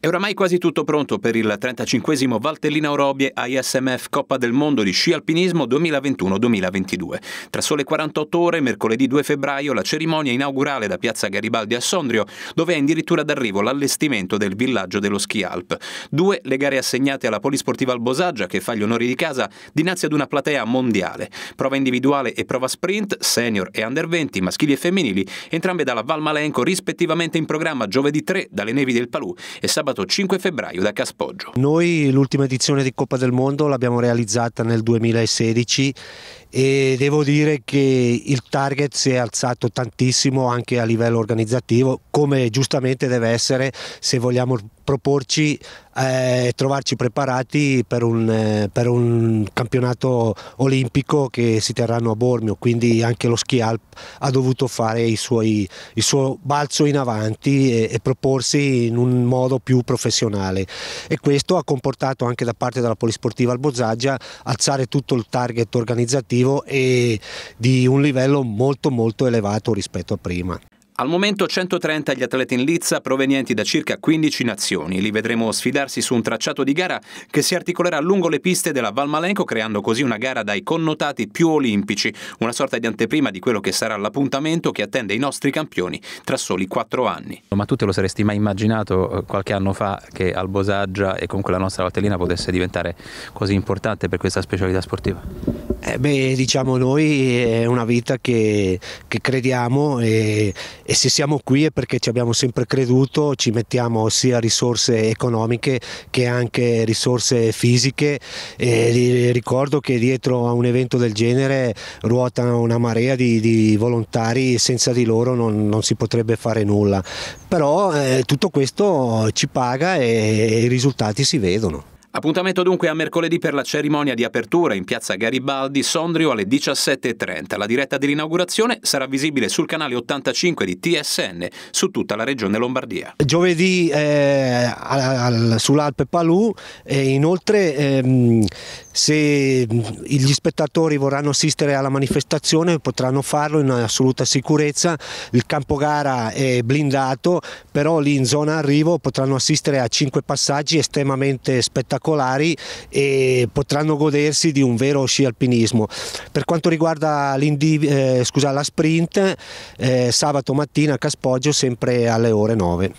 È oramai quasi tutto pronto per il 35 Valtellina Orobie ISMF Coppa del Mondo di Sci Alpinismo 2021-2022. Tra sole 48 ore, mercoledì 2 febbraio, la cerimonia inaugurale da Piazza Garibaldi a Sondrio, dove è addirittura d'arrivo l'allestimento del villaggio dello Ski Alp. Due le gare assegnate alla Polisportiva Albosaggia, che fa gli onori di casa, dinanzi ad una platea mondiale. Prova individuale e prova sprint, senior e under 20, maschili e femminili, entrambe dalla Val Malenco, rispettivamente in programma giovedì 3 dalle nevi del Palù e sabato sabato 5 febbraio da Caspoggio. Noi l'ultima edizione di Coppa del Mondo l'abbiamo realizzata nel 2016 e devo dire che il target si è alzato tantissimo anche a livello organizzativo come giustamente deve essere se vogliamo proporci e eh, trovarci preparati per un, eh, per un, campionato olimpico che si terranno a Bormio quindi anche lo Ski Alp ha dovuto fare i suoi, il suo balzo in avanti e, e proporsi in un modo più professionale e questo ha comportato anche da parte della Polisportiva Albozaggia alzare tutto il target organizzativo positivo e di un livello molto molto elevato rispetto a prima. Al momento 130 gli atleti in lizza provenienti da circa 15 nazioni. Li vedremo sfidarsi su un tracciato di gara che si articolerà lungo le piste della Valmalenco creando così una gara dai connotati più olimpici, una sorta di anteprima di quello che sarà l'appuntamento che attende i nostri campioni tra soli 4 anni. Ma tu te lo saresti mai immaginato eh, qualche anno fa che Albosaggia e comunque la nostra Valtellina potesse diventare così importante per questa specialità sportiva? Eh beh, diciamo noi è una vita che, che crediamo e, e, se siamo qui è perché ci abbiamo sempre creduto, ci mettiamo sia risorse economiche che anche risorse fisiche e ricordo che dietro a un evento del genere ruota una marea di, di volontari, senza di loro non, non, si potrebbe fare nulla, però eh, tutto questo ci paga e, e i risultati si vedono. Appuntamento dunque a mercoledì per la cerimonia di apertura in piazza Garibaldi, Sondrio alle 17.30. La diretta dell'inaugurazione sarà visibile sul canale 85 di TSN su tutta la regione Lombardia. Giovedì eh, sull'Alpe Palù e inoltre... Ehm se gli spettatori vorranno assistere alla manifestazione potranno farlo in assoluta sicurezza, il campo gara è blindato, però lì in zona arrivo potranno assistere a cinque passaggi estremamente spettacolari e potranno godersi di un vero sci alpinismo. Per quanto riguarda eh, scusa, la sprint, eh, sabato mattina a Caspoggio sempre alle ore 9.